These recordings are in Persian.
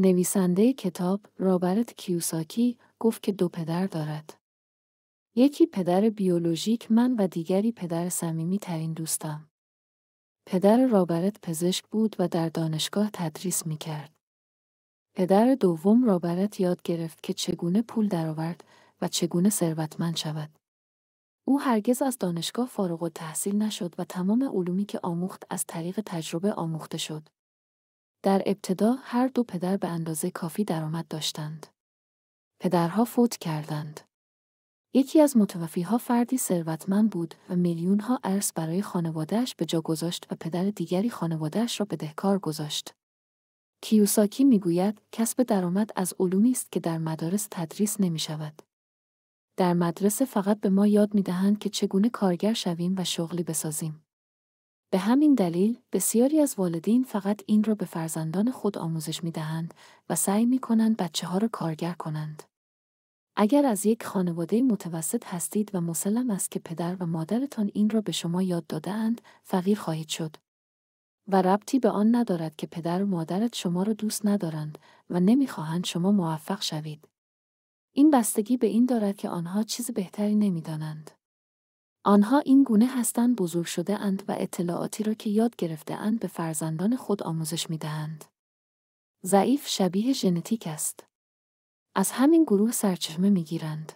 نویسنده کتاب رابرت کیوساکی گفت که دو پدر دارد. یکی پدر بیولوژیک من و دیگری پدر سمیمی ترین دوستم. پدر رابرت پزشک بود و در دانشگاه تدریس می پدر دوم رابرت یاد گرفت که چگونه پول درآورد و چگونه ثروتمند شود. او هرگز از دانشگاه فارغ و تحصیل نشد و تمام علومی که آموخت از طریق تجربه آموخته شد. در ابتدا هر دو پدر به اندازه کافی درآمد داشتند. پدرها فوت کردند. یکی از متوفیها فردی ثروتمند بود و میلیونها ارث برای خانوادهش به جا گذاشت و پدر دیگری خانوادهش را بدهکار گذاشت. کیوساکی میگوید کسب درآمد از علومی است که در مدارس تدریس نمی شود. در مدرسه فقط به ما یاد می دهند که چگونه کارگر شویم و شغلی بسازیم. به همین دلیل بسیاری از والدین فقط این را به فرزندان خود آموزش می دهند و سعی می کنند بچه ها را کارگر کنند. اگر از یک خانواده متوسط هستید و مسلم است که پدر و مادرتان این را به شما یاد دادهاند، فقیر خواهید شد. و ربطی به آن ندارد که پدر و مادرت شما را دوست ندارند و نمیخواهند شما موفق شوید. این بستگی به این دارد که آنها چیز بهتری نمیدانند. آنها این گونه هستند بزرگ شده اند و اطلاعاتی را که یاد گرفته اند به فرزندان خود آموزش می دهند. ضعیف شبیه ژنتیک است. از همین گروه سرچشمه می گیرند.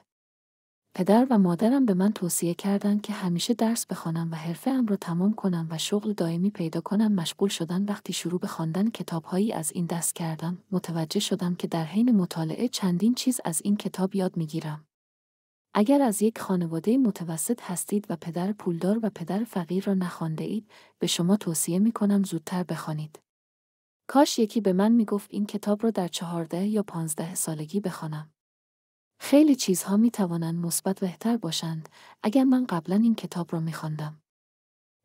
پدر و مادرم به من توصیه کردند که همیشه درس بخوانم و حرفه ام را تمام کنم و شغل دائمی پیدا کنم مشغول شدن وقتی شروع به خواندن کتابهایی از این دست کردم متوجه شدم که در حین مطالعه چندین چیز از این کتاب یاد میگیرم اگر از یک خانواده متوسط هستید و پدر پولدار و پدر فقیر را نخوانده اید، به شما توصیه می کنم زودتر بخوانید. کاش یکی به من می گفت این کتاب را در چهارده یا پانزده سالگی بخوانم. خیلی چیزها می توانند مثبت بهتر باشند اگر من قبلا این کتاب را می خواندم.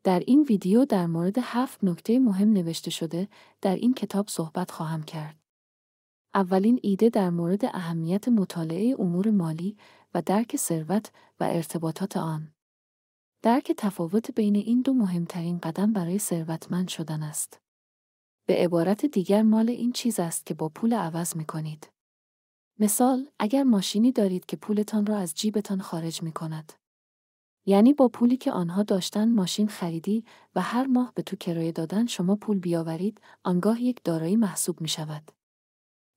در این ویدیو در مورد هفت نکته مهم نوشته شده در این کتاب صحبت خواهم کرد. اولین ایده در مورد اهمیت مطالعه امور مالی و درک ثروت و ارتباطات آن. درک تفاوت بین این دو مهمترین قدم برای ثروتمند شدن است. به عبارت دیگر مال این چیز است که با پول عوض می کنید. مثال اگر ماشینی دارید که پولتان را از جیبتان خارج می کند. یعنی با پولی که آنها داشتن ماشین خریدی و هر ماه به تو کرایه دادن شما پول بیاورید آنگاه یک دارایی محسوب می شود.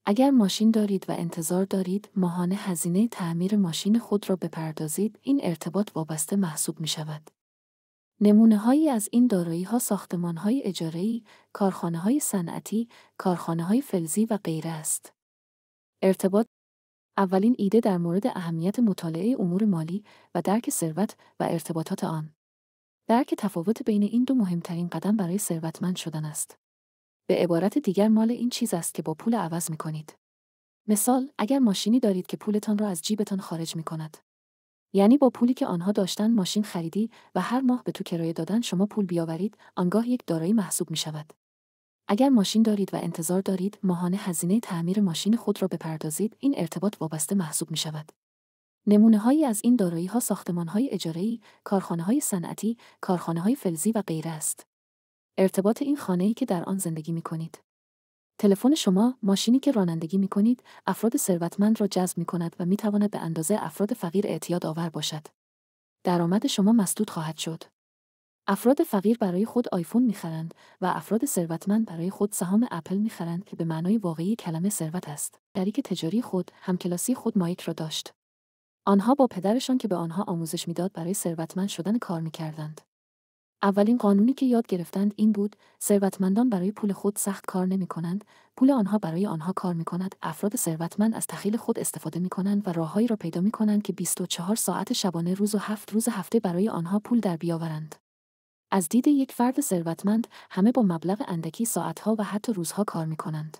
اگر ماشین دارید و انتظار دارید ماهانه هزینه تعمیر ماشین خود را بپردازید این ارتباط وابسته محسوب می شود. نمونه هایی از این دارایی ها ساختمان های اجاره کارخانه های صنعتی، کارخانه های فلزی و غیره است. ارتباط اولین ایده در مورد اهمیت مطالعه امور مالی و درک ثروت و ارتباطات آن درک تفاوت بین این دو مهمترین قدم برای ثروتمند شدن است به عبارت دیگر مال این چیز است که با پول عوض می کنید. مثال اگر ماشینی دارید که پولتان را از جیبتان خارج می کند. یعنی با پولی که آنها داشتن ماشین خریدی و هر ماه به تو کرایه دادن شما پول بیاورید آنگاه یک دارایی محسوب می شود. اگر ماشین دارید و انتظار دارید ماهانه هزینه تعمیر ماشین خود را بپردازید این ارتباط وابسته محسوب می شود. نمونه هایی از این دارایی ها ساختمان های اجاره ای، کارخانه های صنعتی، کارخانه های فلزی و غیره است. ارتباط این خانه‌ای که در آن زندگی می کنید. تلفن شما، ماشینی که رانندگی می کنید، افراد ثروتمند را جذب می کند و می به اندازه افراد فقیر اعتیاد آور باشد. درآمد شما مسدود خواهد شد. افراد فقیر برای خود آیفون می‌خرند و افراد ثروتمند برای خود سهام اپل میخرند که به معنای واقعی کلمه ثروت است. که تجاری خود همکلاسی خود مایک را داشت. آنها با پدرشان که به آنها آموزش میداد برای ثروتمند شدن کار میکردند. اولین قانونی که یاد گرفتند این بود ثروتمندان برای پول خود سخت کار نمی کنند پول آنها برای آنها کار می کند افراد ثروتمند از تخیل خود استفاده می کنند و راههایی را پیدا می کنند که 24 ساعت شبانه روز و هفت روز هفته برای آنها پول در بیاورند از دید یک فرد ثروتمند همه با مبلغ اندکی ساعتها و حتی روزها کار می کنند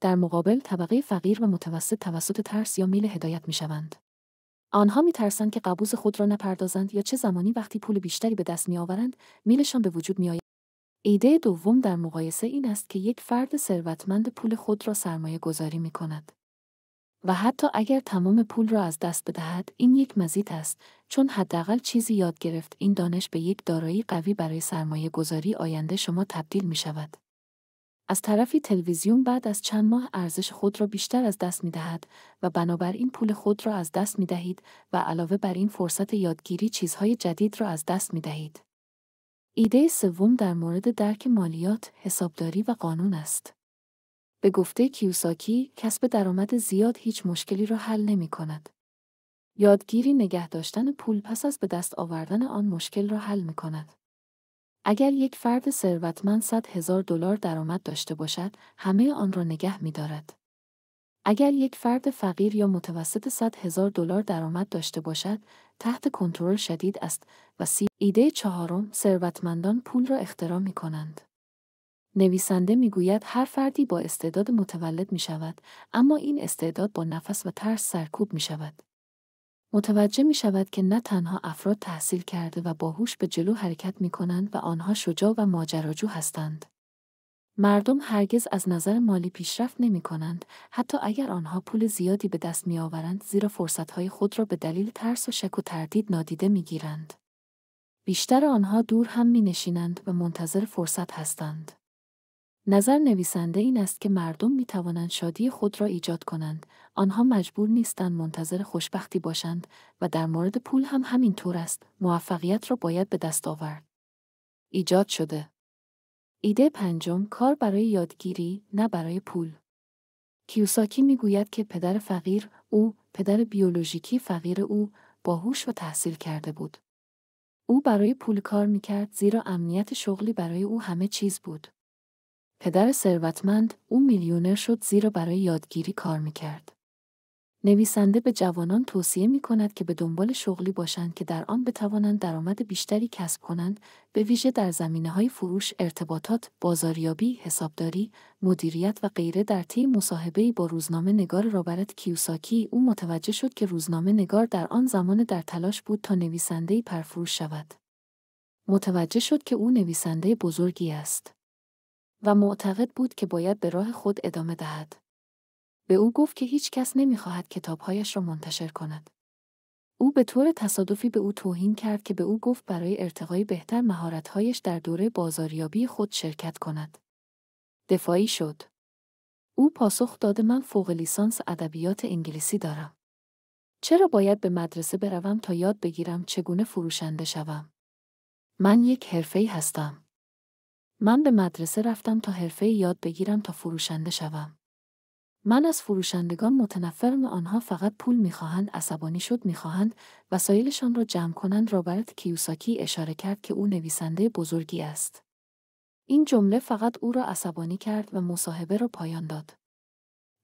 در مقابل طبقه فقیر و متوسط توسط ترس یا میل هدایت می شوند. آنها میترسند که قبوز خود را نپردازند یا چه زمانی وقتی پول بیشتری به دست میآورند میلشان به وجود میآید ایده دوم در مقایسه این است که یک فرد ثروتمند پول خود را سرمایه گذاری می کند. و حتی اگر تمام پول را از دست بدهد این یک مزید است چون حداقل چیزی یاد گرفت این دانش به یک دارایی قوی برای سرمایه گذاری آینده شما تبدیل می شود. از طرفی تلویزیون بعد از چند ماه ارزش خود را بیشتر از دست می دهد و بنابراین پول خود را از دست می دهید و علاوه بر این فرصت یادگیری چیزهای جدید را از دست می دهید. ایده سوم در مورد درک مالیات، حسابداری و قانون است. به گفته کیوساکی، کسب درآمد زیاد هیچ مشکلی را حل نمی کند. یادگیری نگه داشتن پول پس از به دست آوردن آن مشکل را حل می کند. اگر یک فرد ثروتمند صد هزار دلار درآمد داشته باشد، همه آن را نگه می اگر یک فرد فقیر یا متوسط صد هزار دلار درآمد داشته باشد، تحت کنترل شدید است و سی ایده چهارم ثروتمندان پول را اختراع می کنند. نویسنده میگوید هر فردی با استعداد متولد می شود، اما این استعداد با نفس و ترس سرکوب می شود. متوجه می شود که نه تنها افراد تحصیل کرده و باهوش به جلو حرکت می کنند و آنها شجاع و ماجراجو هستند. مردم هرگز از نظر مالی پیشرفت نمی کنند حتی اگر آنها پول زیادی به دست می آورند زیرا فرصتهای خود را به دلیل ترس و شک و تردید نادیده می گیرند. بیشتر آنها دور هم می نشینند و منتظر فرصت هستند. نظر نویسنده این است که مردم می توانند شادی خود را ایجاد کنند. آنها مجبور نیستند منتظر خوشبختی باشند و در مورد پول هم همین طور است. موفقیت را باید به دست آورد. ایجاد شده. ایده پنجم کار برای یادگیری نه برای پول. کیوساکی می گوید که پدر فقیر او پدر بیولوژیکی فقیر او باهوش و تحصیل کرده بود. او برای پول کار کرد زیرا امنیت شغلی برای او همه چیز بود. پدر ثروتمند او میلیونر شد زیرا برای یادگیری کار میکرد. نویسنده به جوانان توصیه می کند که به دنبال شغلی باشند که در آن بتوانند درآمد بیشتری کسب کنند به ویژه در زمینه های فروش، ارتباطات، بازاریابی، حسابداری، مدیریت و غیره در طی مصاحبه با روزنامه نگار رابرت کیوساکی او متوجه شد که روزنامه نگار در آن زمان در تلاش بود تا نویسنده پرفروش شود. متوجه شد که او نویسنده بزرگی است. و معتقد بود که باید به راه خود ادامه دهد. به او گفت که هیچ کس نمیخواهد کتابهایش را منتشر کند. او به طور تصادفی به او توهین کرد که به او گفت برای ارتقای بهتر مهارتهایش در دوره بازاریابی خود شرکت کند. دفاعی شد. او پاسخ داده من فوق لیسانس ادبیات انگلیسی دارم. چرا باید به مدرسه بروم تا یاد بگیرم چگونه فروشنده شوم؟ من یک حرفه‌ای هستم. من به مدرسه رفتم تا حرفه یاد بگیرم تا فروشنده شوم. من از فروشندگان متنفرم آنها فقط پول میخواهند عصبانی شد میخواهند وسایلشان را جمع کنند رابرت کیوساکی اشاره کرد که او نویسنده بزرگی است. این جمله فقط او را عصبانی کرد و مصاحبه را پایان داد.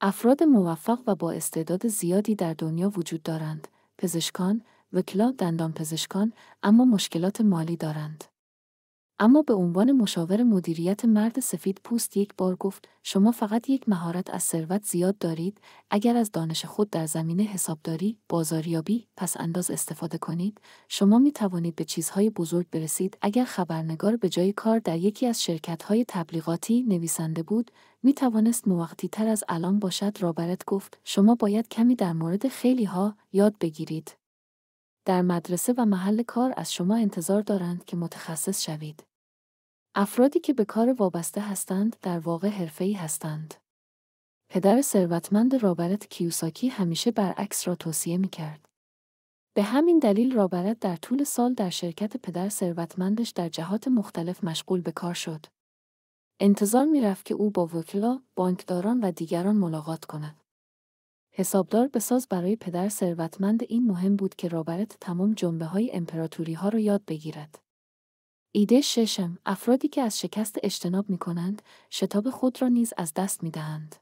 افراد موفق و با استعداد زیادی در دنیا وجود دارند، پزشکان، وکلا دندان پزشکان، اما مشکلات مالی دارند. اما به عنوان مشاور مدیریت مرد سفید پوست یک بار گفت شما فقط یک مهارت از ثروت زیاد دارید اگر از دانش خود در زمینه حسابداری، بازاریابی، پس انداز استفاده کنید شما می توانید به چیزهای بزرگ برسید اگر خبرنگار به جای کار در یکی از شرکتهای تبلیغاتی نویسنده بود می توانست موقتی تر از الان باشد رابرت گفت شما باید کمی در مورد خیلی ها یاد بگیرید در مدرسه و محل کار از شما انتظار دارند که متخصص شوید افرادی که به کار وابسته هستند در واقع حرفه‌ای هستند. پدر ثروتمند رابرت کیوساکی همیشه برعکس را توصیه می کرد. به همین دلیل رابرت در طول سال در شرکت پدر ثروتمندش در جهات مختلف مشغول به کار شد. انتظار میرفت که او با وکلا، بانکداران و دیگران ملاقات کند. حسابدار بساز برای پدر ثروتمند این مهم بود که رابرت تمام جنبه های امپراتوری ها را یاد بگیرد. ایده ششم افرادی که از شکست اجتناب می کنند، شتاب خود را نیز از دست می دهند.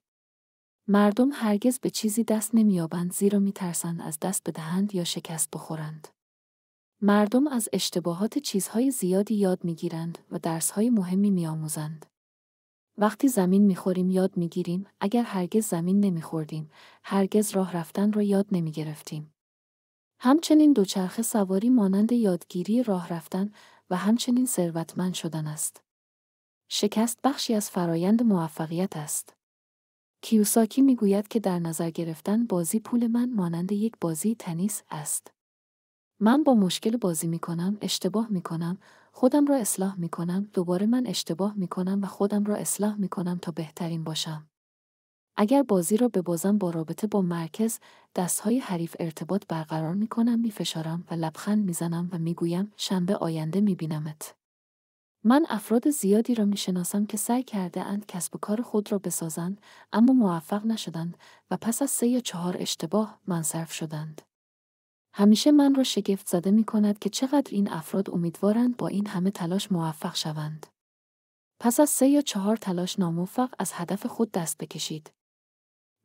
مردم هرگز به چیزی دست نمییابند زیرا ترسند از دست بدهند یا شکست بخورند. مردم از اشتباهات چیزهای زیادی یاد میگیرند و درسهای مهمی میآموزند. وقتی زمین میخوریم یاد میگیریم اگر هرگز زمین نمیخوردیم هرگز راه رفتن را یاد گرفتیم. همچنین دوچرخه سواری مانند یادگیری راه رفتن و همچنین ثروتمند شدن است. شکست بخشی از فرایند موفقیت است. کیوساکی میگوید که در نظر گرفتن بازی پول من مانند یک بازی تنیس است. من با مشکل بازی می کنم، اشتباه می کنم، خودم را اصلاح می کنم، دوباره من اشتباه می کنم و خودم را اصلاح می کنم تا بهترین باشم. اگر بازی را به بازم با رابطه با مرکز دستهای حریف ارتباط برقرار می کنم می فشارم و لبخند می زنم و می گویم شنبه آینده می بینمت. من افراد زیادی را می شناسم که سعی کرده اند کسب و کار خود را بسازند اما موفق نشدند و پس از سه یا چهار اشتباه منصرف شدند. همیشه من را شگفت زده می کند که چقدر این افراد امیدوارند با این همه تلاش موفق شوند. پس از سه یا چهار تلاش ناموفق از هدف خود دست بکشید.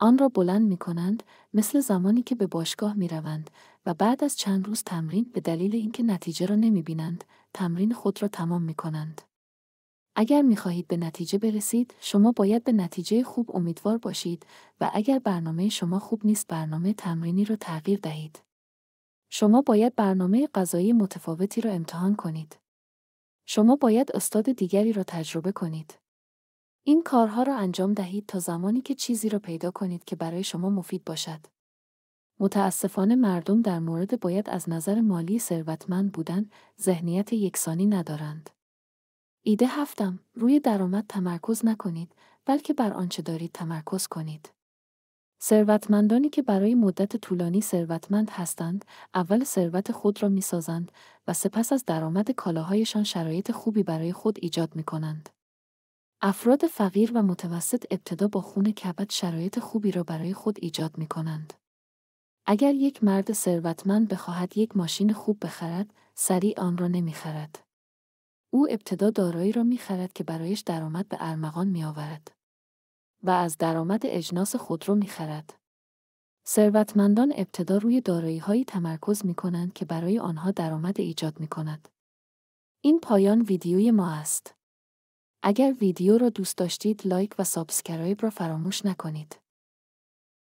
آن را بلند می کنند مثل زمانی که به باشگاه می روند و بعد از چند روز تمرین به دلیل اینکه نتیجه را نمی بینند تمرین خود را تمام می کنند. اگر می خواهید به نتیجه برسید شما باید به نتیجه خوب امیدوار باشید و اگر برنامه شما خوب نیست برنامه تمرینی را تغییر دهید. شما باید برنامه غذایی متفاوتی را امتحان کنید. شما باید استاد دیگری را تجربه کنید. این کارها را انجام دهید تا زمانی که چیزی را پیدا کنید که برای شما مفید باشد. متاسفانه مردم در مورد باید از نظر مالی ثروتمند بودن ذهنیت یکسانی ندارند. ایده هفتم روی درآمد تمرکز نکنید بلکه بر آنچه دارید تمرکز کنید. ثروتمندانی که برای مدت طولانی ثروتمند هستند، اول ثروت خود را میسازند و سپس از درآمد کالاهایشان شرایط خوبی برای خود ایجاد می کنند. افراد فقیر و متوسط ابتدا با خون کبد شرایط خوبی را برای خود ایجاد می کنند. اگر یک مرد ثروتمند بخواهد یک ماشین خوب بخرد، سریع آن را نمیخرد. او ابتدا دارایی را میخرد که برایش درآمد به ارمغان آورد و از درآمد اجناس خود می میخرد. ثروتمندان ابتدا روی هایی تمرکز می کنند که برای آنها درآمد ایجاد می کند. این پایان ویدیوی ما است. اگر ویدیو را دوست داشتید لایک و سابسکرایب را فراموش نکنید.